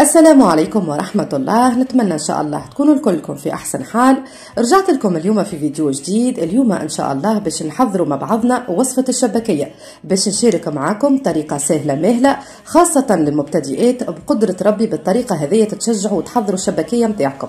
السلام عليكم ورحمة الله نتمنى إن شاء الله تكونوا الكلكم في أحسن حال رجعت لكم اليوم في فيديو جديد اليوم إن شاء الله باش نحضروا مع بعضنا وصفة الشبكية باش نشارك معاكم طريقة سهلة مهلة خاصة للمبتدئات بقدرة ربي بالطريقة هذه تتشجعوا وتحضروا الشبكية متاعكم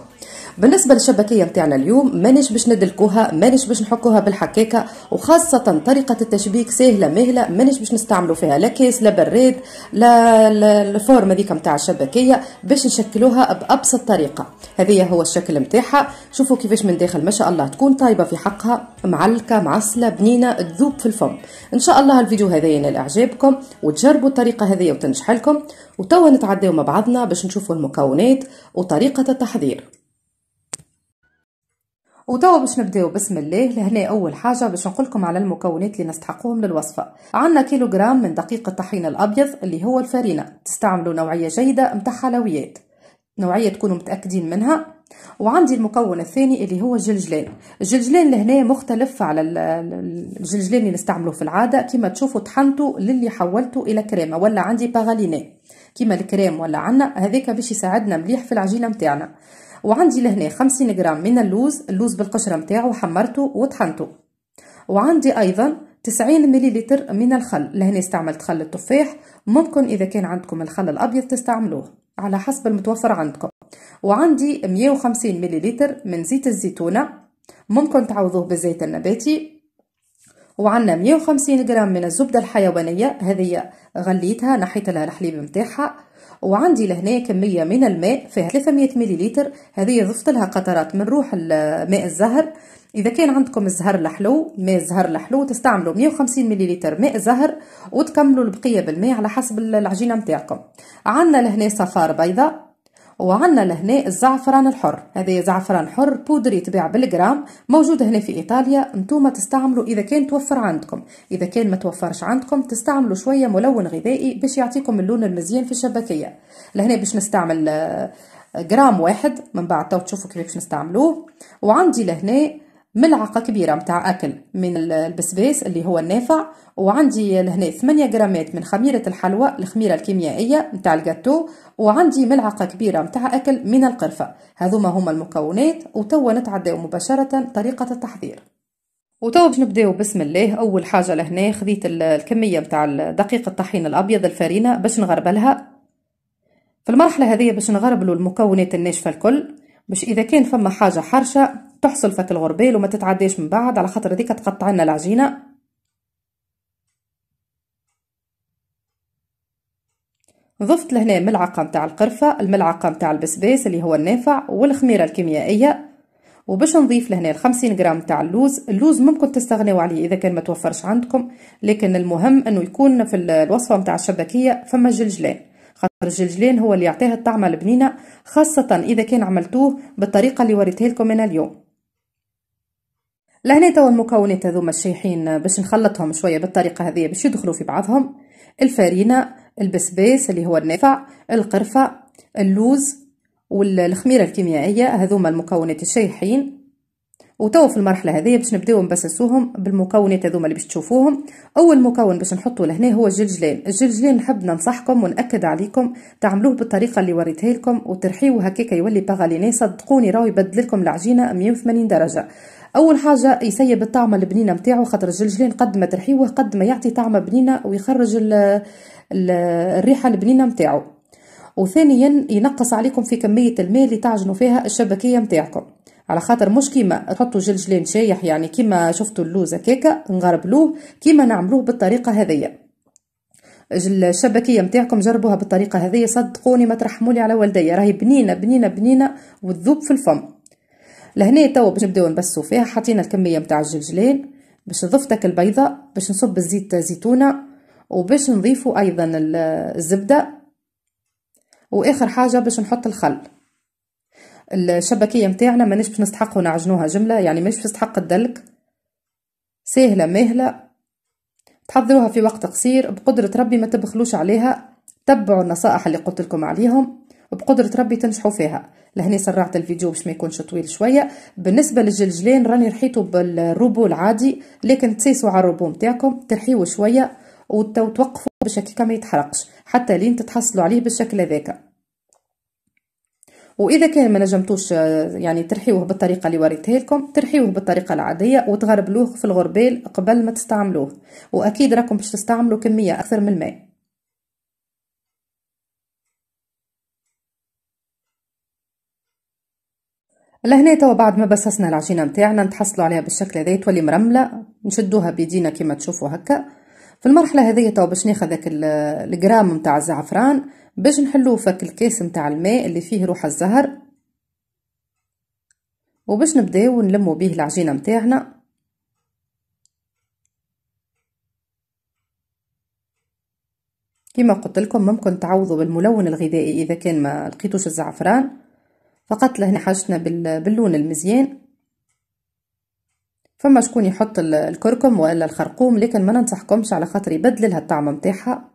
بالنسبه للشبكيه نتاعنا اليوم مانيش باش ندلكوها مانيش باش نحكوها بالحكاكه وخاصه طريقه التشبيك سهله مهله مانيش باش نستعملوا فيها لا كيس لا براد لا الفورم هذيك نتاع الشبكيه باش نشكلوها بابسط طريقه هذه هو الشكل نتاعها شوفوا كيفاش من داخل ما شاء الله تكون طايبه في حقها معلكه معسله بنينه تذوب في الفم ان شاء الله الفيديو هذا ينال اعجابكم وتجربوا الطريقه هذه وتنجح لكم وتوا نتعداو مع بعضنا باش نشوفوا المكونات وطريقه التحضير وتوا باش نبداو بسم الله لهنا اول حاجه باش نقولكم على المكونات اللي نستحقوهم للوصفه عندنا كيلو من دقيق الطحين الابيض اللي هو الفارينه تستعملوا نوعيه جيده متاع حلويات نوعيه تكونوا متاكدين منها وعندي المكون الثاني اللي هو الجلجلان الجلجلان لهنا مختلف على الجلجلان اللي نستعمله في العاده كما تشوفوا طحنته للي حولته الى كريمه ولا عندي باغاليني كما الكريم ولا عنا هذاك باش يساعدنا مليح في العجينه متاعنا وعندي لهنا 50 غرام من اللوز اللوز بالقشرة نتاعو حمرته وطحنته وعندي أيضا 90 مليلتر من الخل لهنا استعملت خل التفاح ممكن إذا كان عندكم الخل الأبيض تستعملوه على حسب المتوفر عندكم وعندي 150 مليلتر من زيت الزيتونة ممكن تعوضوه بالزيت النباتي وعندنا 150 غرام من الزبدة الحيوانية هذه غليتها نحيت لها الحليب متاعها وعندي لهنا كمية من الماء فيها 300 مليلتر هذه ضفت لها قطرات من روح ماء الزهر اذا كان عندكم الزهر الحلو ماء الزهر الحلو تستعملوا 150 مليلتر ماء زهر وتكملوا البقيه بالماء على حسب العجينه نتاعكم عندنا لهنا صفار بيضة وعندنا لهنا الزعفران الحر هذا زعفران حر بودر يتباع بالجرام موجود هنا في ايطاليا نتوما تستعملوا اذا كان توفر عندكم اذا كان ما توفرش عندكم تستعملوا شويه ملون غذائي باش يعطيكم اللون المزيان في الشبكيه لهنا باش نستعمل آه، جرام واحد من بعد تو تشوفوا كيفاش نستعملوه وعندي لهنا ملعقة كبيرة متاع أكل من البسباس اللي هو النافع وعندي لهنا 8 جرامات من خميرة الحلوى الخميرة الكيميائية متاع الجاتو وعندي ملعقة كبيرة متاع أكل من القرفة هذوما هما المكونات وتوا نتعداو مباشرة طريقة التحضير وتوا باش نبداو بسم الله اول حاجه لهنا خذيت الكميه نتاع دقيق الطحين الابيض الفارينه باش نغربلها في المرحله هذه باش نغربلو المكونات الناشفه الكل باش اذا كان فما حاجه حرشه تحصل فك الغربال وما تتعداش من بعد على خاطر هذيك تقطع لنا العجينه ضفت لهنا ملعقه متاع القرفه الملعقه متاع البسباس اللي هو النافع والخميره الكيميائيه وباش نضيف لهنا ال 50 غرام متاع اللوز اللوز ممكن تستغنيوا عليه اذا كان ما توفرش عندكم لكن المهم انه يكون في الوصفه متاع الشبكيه فما جلجلان خاطر الجلجلان هو اللي يعطيها الطعمه البنينه خاصه اذا كان عملتوه بالطريقه اللي وريتها لكم انا اليوم لهنا توا المكونات هذوما الشايحين باش نخلطهم شويه بالطريقه هذه باش يدخلوا في بعضهم الفارينه البسباس اللي هو النافع القرفه اللوز والخميره الكيميائيه هذوما المكونات الشايحين وتو في المرحله هذه باش نبداو نبسسوهم بالمكونات هذوما اللي باش تشوفوهم اول مكون باش نحطوه لهنا هو الجلجلان الجلجلان نحب ننصحكم وناكد عليكم تعملوه بالطريقه اللي وريتها لكم وترحيوه هكاك يولي باغاليني صدقوني راهو يبدل لكم العجينه 180 درجه اول حاجه يسيب الطعمه البنينه نتاعو خاطر الجلجلان قد ما ترحيوه قد ما يعطي طعمه بنينه ويخرج ال الـ الريحه البنينه نتاعو وثانيا ينقص عليكم في كميه الماء اللي تعجنوا فيها الشبكيه نتاعكم على خاطر مش كيما تحطوا جلجلان شايح يعني كيما شفتوا اللوز هكاكا نغربلوه كيما نعملوه بالطريقه هذيا الشبكيه نتاعكم جربوها بالطريقه هذيا صدقوني ما ترحمولي على والديا راهي بنينه بنينه بنينه وتذوب في الفم لهنا توا باش نبداو نبسو فيها حطينا الكميه نتاع الجلجلان باش ضفتك البيضه باش نصب الزيت زيتونه وباش نضيفوا ايضا الزبده واخر حاجه باش نحط الخل الشبكيه متاعنا ماناش باش نستحقو نعجنوها جمله يعني ماناش باش تستحق الدلك سهله مهله تحضروها في وقت قصير بقدره ربي ما تبخلوش عليها تبعوا النصائح اللي قلت لكم عليهم وبقدرة ربي تنجحوا فيها لهني سرعت الفيديو باش ما يكونش طويل شوية بالنسبة للجلجلين راني رحيته بالروبو العادي لكن تسيسوا على الروبو متاعكم ترحيوه شوية وتوقفوا باش هكاكا ما يتحرقش حتى لين تتحصلوا عليه بالشكل ذاك واذا كان ما نجمتوش آه، يعني ترحيوه بالطريقه اللي وريتها لكم ترحيوه بالطريقه العاديه وتغربلوه في الغربال قبل ما تستعملوه واكيد راكم باش تستعملوا كميه اكثر من الماء لهنا توا بعد ما بسسنا العجينه نتاعنا نتحصلوا عليها بالشكل هذا تولي مرمله نشدوها بيدينا كما تشوفوا هكا في المرحله هذه تو باش ناخذ هذاك الجرام نتاع الزعفران باش نحلوه فك الكاس نتاع الماء اللي فيه روح الزهر وباش نبداو نلمو بيه العجينه نتاعنا كما قلت لكم ممكن تعوضوا بالملون الغذائي اذا كان ما لقيتوش الزعفران فقط لهنا حاجتنا باللون المزيان فما شكون يحط الكركم والا الخرقوم لكن ما ننصحكمش على خاطر يبدل لها الطعم نتاعها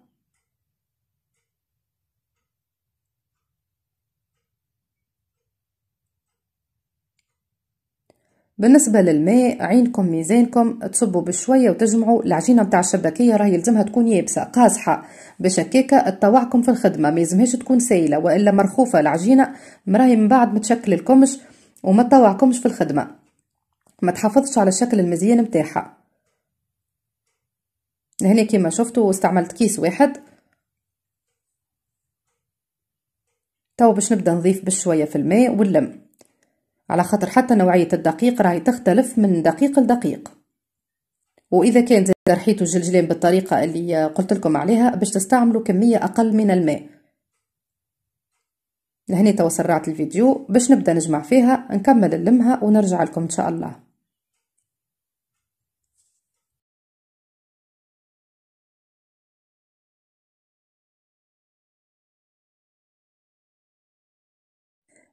بالنسبة للماء عينكم ميزانكم تصبوا بشوية وتجمعوا العجينة نتاع الشبكيه راهي يلزمها تكون يابسة قاصحة باش هكاكا تطوعكم في الخدمة ما يلزمهاش تكون سايلة وإلا مرخوفة العجينة راهي من بعد متشكل الكمش وما تطوعكمش في الخدمة ما تحافظش على الشكل المزيان متاعها لهنا كيما شفتوا استعملت كيس واحد تو باش نبدا نضيف بشويه في الماء ونلم على خاطر حتى نوعيه الدقيق راهي تختلف من دقيق لدقيق واذا كان زاد رحيتوا الجلجلان بالطريقه اللي قلت لكم عليها باش تستعملوا كميه اقل من الماء لهنا تو سرعت الفيديو باش نبدا نجمع فيها نكمل نلمها ونرجع لكم ان شاء الله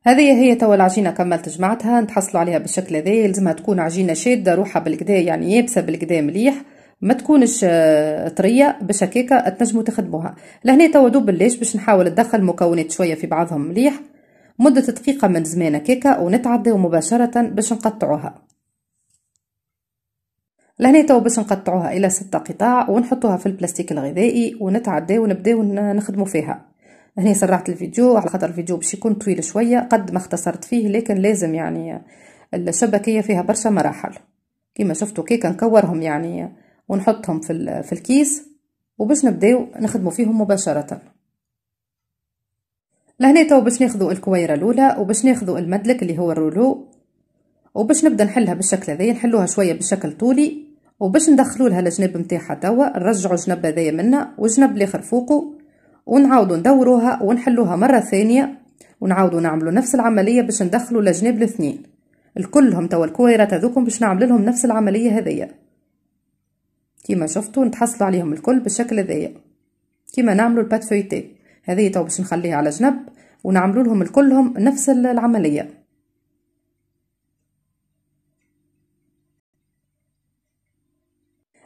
هذه هي توا العجينة كملت جمعتها نتحصلوا عليها بالشكل هذا يلزمها تكون عجينة شادة روحها بالكدا يعني يابسة بالكدا مليح ما تكونش آه، طريه باش هكاكا تنجموا تخدموها لهنا توا دوب الليش باش نحاول ندخل المكونات شويه في بعضهم مليح مده دقيقه من زمان هكاكا ونتعداو مباشره باش نقطعوها لهنا توا باش نقطعوها الى ستة قطاع ونحطوها في البلاستيك الغذائي ونتعداو ونبداو نخدمو فيها هنا سرعت الفيديو على خاطر الفيديو باش يكون طويل شويه قد ما اختصرت فيه لكن لازم يعني الشبكيه فيها برشا مراحل كما شفتوا كي نكورهم يعني ونحطهم في في الكيس وباش نبداو نخدموا فيهم مباشره لهنا تو باش ناخذوا الكويره الاولى وباش ناخذوا المدلك اللي هو الرولو وباش نبدا نحلها بالشكل هذا نحلوها شويه بشكل طولي وباش ندخلوا لها الجناب نتاعها توا نرجعوا الجناب هذايا منا والجناب الاخر فوقه ونعاودوا ندوروها ونحلوها مرة ثانية ونعاودوا نعملوا نفس العملية باش ندخلوا لجناب الاثنين الكلهم توا الكويرات هذوكم باش نعمل لهم نفس العملية هذيا كيما شفتوا نتحصلوا عليهم الكل بالشكل هذايا كيما نعملوا البات فويتي هذه توا باش نخليها على جنب ونعملوا لهم الكلهم نفس العمليه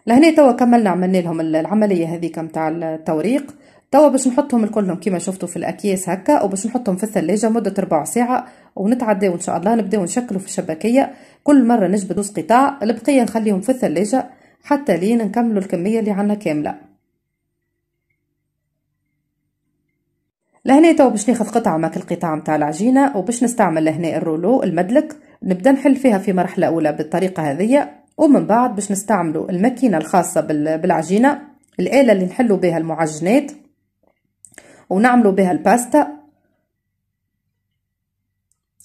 لهنا توا كملنا عملنا لهم العملية هذيك متاع التوريق توا باش نحطهم الكلهم كيما شفتوا في الاكياس هكا وباش نحطهم في الثلاجه مده ربع ساعه ونتعداو ان شاء الله نبداو نشكلوا في الشبكيه كل مره نجبدوا نص قطاع البقيه نخليهم في الثلاجه حتى لين نكملوا الكميه اللي عندنا كامله لهنا توا باش ناخذ قطعه ماك القطاع نتاع العجينه وباش نستعمل لهنا الرولو المدلك نبدا نحل فيها في مرحله اولى بالطريقه هذه ومن بعد باش نستعملوا الماكينه الخاصه بالعجينه الاله اللي نحلوا بها المعجنات ونعملوا بها الباستا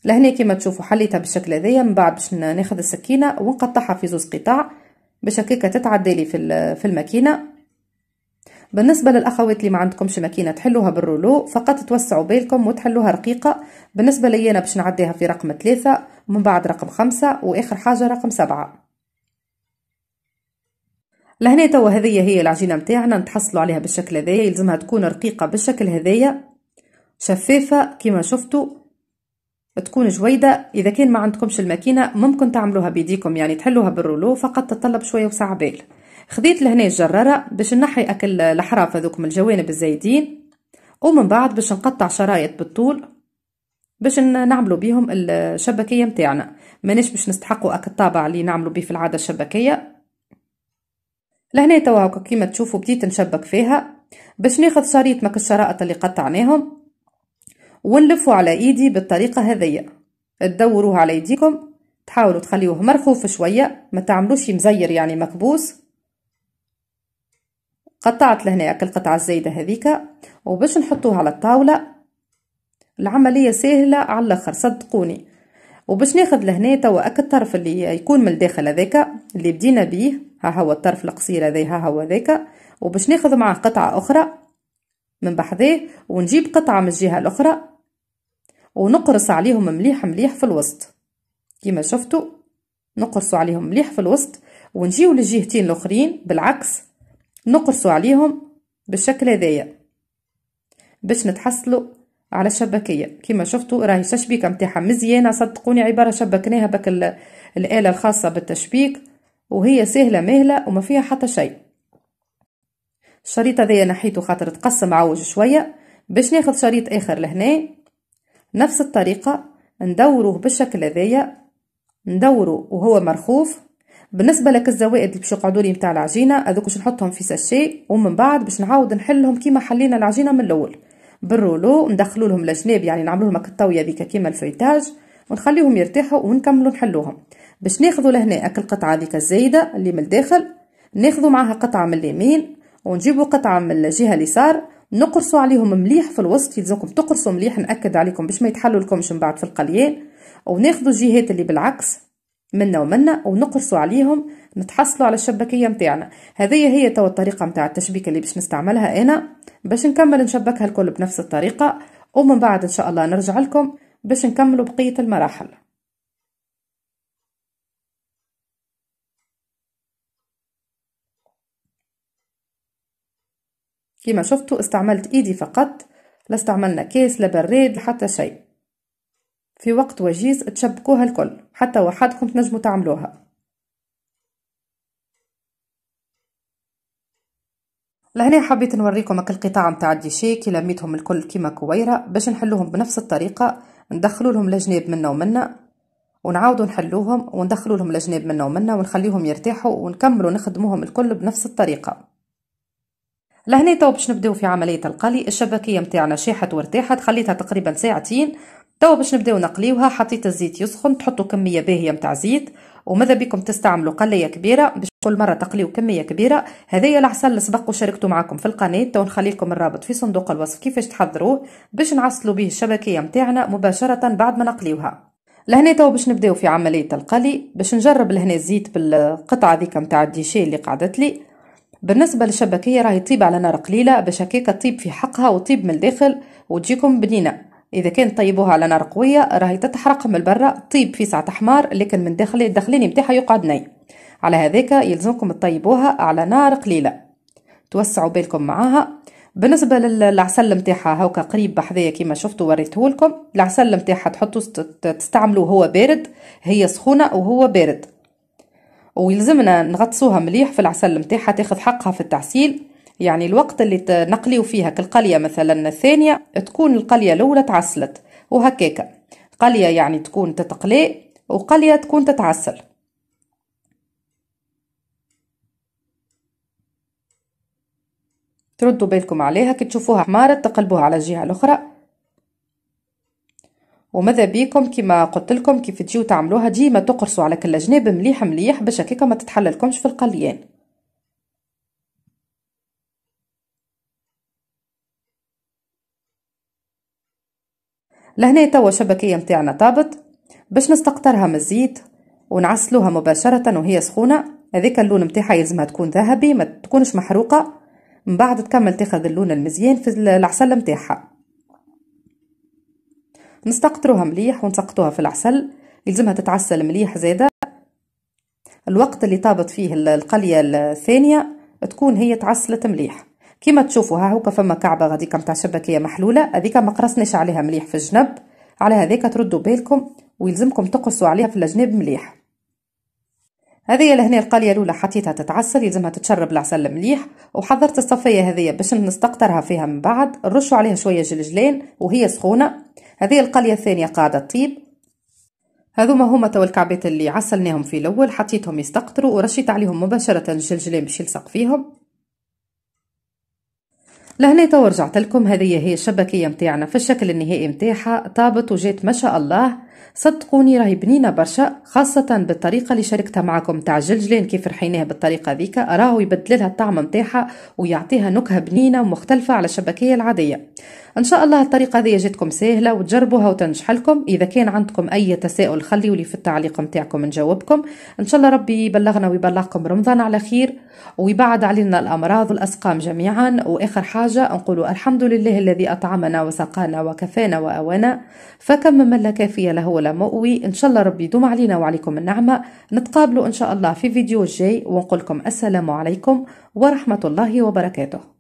لهنا كما تشوفوا حليتها بالشكل هذايا من بعد باش ناخذ السكينه ونقطعها في زوز قطاع باش هكاك تتعدى لي في في الماكينه بالنسبه للاخوات اللي ما عندكمش ماكينه تحلوها بالرولو فقط توسعوا بالكم وتحلوها رقيقه بالنسبه لي انا باش نعديها في رقم ثلاثة ومن بعد رقم خمسة واخر حاجه رقم سبعة لهنا توا هذه هي العجينه نتاعنا نتحصلوا عليها بالشكل هذايا يلزمها تكون رقيقه بالشكل هذايا شفافه كما شفتوا تكون جويدة إذا كان ما عندكمش الماكينة ممكن تعملوها بيديكم يعني تحلوها بالرولو فقط تطلب شوية وسع بال خذيت لهنا الجرارة باش نحي أكل الحراف هذوكم الجوانب الزايدين ومن بعد باش نقطع شرايط بالطول باش نعملوا بيهم الشبكية نتاعنا مانيش باش نستحقوا أك الطابع اللي نعملوا بيه في العادة الشبكية لهنا توا كيما تشوفوا بديت نشبك فيها باش ناخذ شريط مك الشرائط اللي قطعناهم ونلفوا على ايدي بالطريقه هذيا تدوروه على ايديكم تحاولوا تخليوه مرخوف شويه ما تعملوش مزير يعني مكبوس قطعت لهنا القطعه الزايده هذيك وباش نحطوه على الطاوله العمليه سهله على الاخر صدقوني وباش ناخذ لهنا توا الطرف اللي يكون من الداخل هذاك اللي بدينا بيه ها هو الطرف القصير هذا ها هو ذاك وباش ناخذ معاه قطعة أخرى من بحذاه ونجيب قطعة من الجهة الأخرى ونقرص عليهم مليح مليح في الوسط كما شفتوا نقرصوا عليهم مليح في الوسط ونجيو للجهتين الأخرين بالعكس نقرصوا عليهم بالشكل هذايا باش نتحصلوا على الشبكيه كما شفتوا راهي الشبكه نتاعها مزيانه صدقوني عباره شبكناها بك الاله الخاصه بالتشبيك وهي سهلة مهلة وما فيها حتى شيء الشريط هذايا نحيته خاطر تقسم عوج شوية باش ناخذ شريط آخر لهنا نفس الطريقة ندوروه بالشكل هذايا ندوره وهو مرخوف بالنسبة لك الزوائد اللي باش يقعدوا لي متاع العجينة هذوك باش نحطهم في ساشي ومن بعد باش نعاود نحلهم كيما حلينا العجينة من الأول بالرولو ندخلولهم لهم الجناب يعني نعملولهم لهم الطاوية هذيكا كيما الفيتاج ونخليهم يرتاحوا ونكملوا نحلوهم باش ناخذوا لهنا القطعه هذيك الزايده اللي من الداخل ناخذوا معها قطعه من اليمين ونجيبوا قطعه من الجهه اليسار نقرصوا عليهم مليح في الوسط يلزمكم تقرصوا مليح ناكد عليكم باش ما يتحلوا لكمش من بعد في القليان وناخذوا الجهات اللي بالعكس منا ومنا ونقرصوا عليهم نتحصلوا على الشبكيه نتاعنا هذه هي توا الطريقه نتاع التشبيكه اللي باش نستعملها انا باش نكمل نشبكها الكل بنفس الطريقه ومن بعد ان شاء الله نرجع لكم باش نكملو بقية المراحل كما شفتوا استعملت ايدي فقط لا استعملنا كاس لا براد حتى شيء في وقت وجيز تشبكوها الكل حتى وحدكم تنجموا تعملوها لهنا حبيت نوريكم هكا القطاع متاع الديشي كي لميتهم الكل كيما كويره باش نحلوهم بنفس الطريقه ندخلوا لهم الجناب منا ومنا ونعاودوا نحلوهم وندخلوا لهم الجناب منا ومنا ونخليهم يرتاحوا ونكملوا نخدموهم الكل بنفس الطريقه لهنا تو باش نبداو في عمليه القلي الشبكيه متاعنا شاحت وارتاحت خليتها تقريبا ساعتين تو باش نبداو نقليوها حطيت الزيت يسخن تحطوا كميه باهيه متاع زيت وماذا بكم تستعملوا قليه كبيره باش كل مرة تقليو كمية كبيرة هذه العسل سبق وشاركته معكم في القناة تو نخليلكم الرابط في صندوق الوصف كيفاش تحضروه باش نعسلوا به الشبكية متاعنا مباشرة بعد ما نقليوها لهنا تو باش نبداو في عملية القلي باش نجرب لهنا الزيت بالقطعة ذيك متاع الديشي اللي قعدت لي بالنسبة للشبكية راهي تطيب على نار قليلة باش هكاكا تطيب في حقها وتطيب من الداخل وتجيكم بنينة اذا كان طيبوها على نار قويه راهي تتحرق من برا طيب في ساعه حمار لكن من داخل الداخلين متاعها يقعد ني على هذاك يلزمكم تطيبوها على نار قليلة توسعوا بالكم معاها بالنسبة للعسل نتاعها هاوكا قريب بحذايا كيما شفتوا وريتهولكم العسل متاعها تحطوا تستعملوه هو بارد هي سخونة وهو بارد ويلزمنا نغطسوها مليح في العسل نتاعها تاخذ حقها في التعسيل يعني الوقت اللي تنقليو فيها كالقلية مثلا الثانية تكون القلية الأولى تعسلت وهكاكا قلية يعني تكون تتقلي وقلية تكون تتعسل تردوا بالكم عليها كي تشوفوها حمارة تقلبوها على الجهة الأخرى وماذا بيكم كما قلت لكم كيف تجيو تعملوها ديما تقرصوا على كل جناب مليح مليح باش هكاكا ما تتحللكمش في القليان لهنا توا شبكية متاعنا طابت باش نستقطرها من الزيت ونعسلوها مباشره وهي سخونه هذيك اللون متاعها يلزمها تكون ذهبي ما تكونش محروقه من بعد تكمل تاخذ اللون المزيان في العسل نتاعها نستقطروها مليح ونسقطوها في العسل يلزمها تتعسل مليح زاده الوقت اللي طابت فيه القليه الثانيه تكون هي تعسلت مليح كيما تشوفوا ها هوكا فما كعبه غاديكا نتاع شبكيه محلوله هذيك ما قرصناش عليها مليح في الجنب على هذيك تردوا بالكم ويلزمكم تقصوا عليها في الجناب مليح هذه لهنا القالية الاولى حطيتها تتعسل يلزمها تتشرب العسل مليح وحضرت الصفيه هذه باش نستقطرها فيها من بعد نرشوا عليها شويه جلجلان وهي سخونه هذه القالية الثانيه قاعده تطيب هذوما هما تو الكعبات اللي عسلناهم في الاول حطيتهم يستقطروا ورشيت عليهم مباشره الجلجلان باش يلصق فيهم لهنا تو رجعت لكم هذه هي الشبكيه متاعنا في الشكل النهائي متاعها طابت وجات ما شاء الله صدقوني راهي بنينه برشا خاصه بالطريقه اللي شاركتها معكم تاع جلجلين كيف رحيناها بالطريقه ذيك راهو يبدل لها الطعم نتاعها ويعطيها نكهه بنينه ومختلفه على الشبكيه العاديه ان شاء الله الطريقه هذه جاتكم سهله وتجربوها وتنجح لكم اذا كان عندكم اي تساؤل خليوا لي في التعليق نتاعكم نجاوبكم ان شاء الله ربي يبلغنا ويبلغكم رمضان على خير ويبعد علينا الامراض والاسقام جميعا واخر حاجه نقول الحمد لله الذي اطعمنا وسقانا وكفانا واوانا فكم من لا كافي له ولا مؤوي ان شاء الله ربي يدوم علينا وعليكم النعمه نتقابلوا ان شاء الله في فيديو جاي ونقول لكم السلام عليكم ورحمه الله وبركاته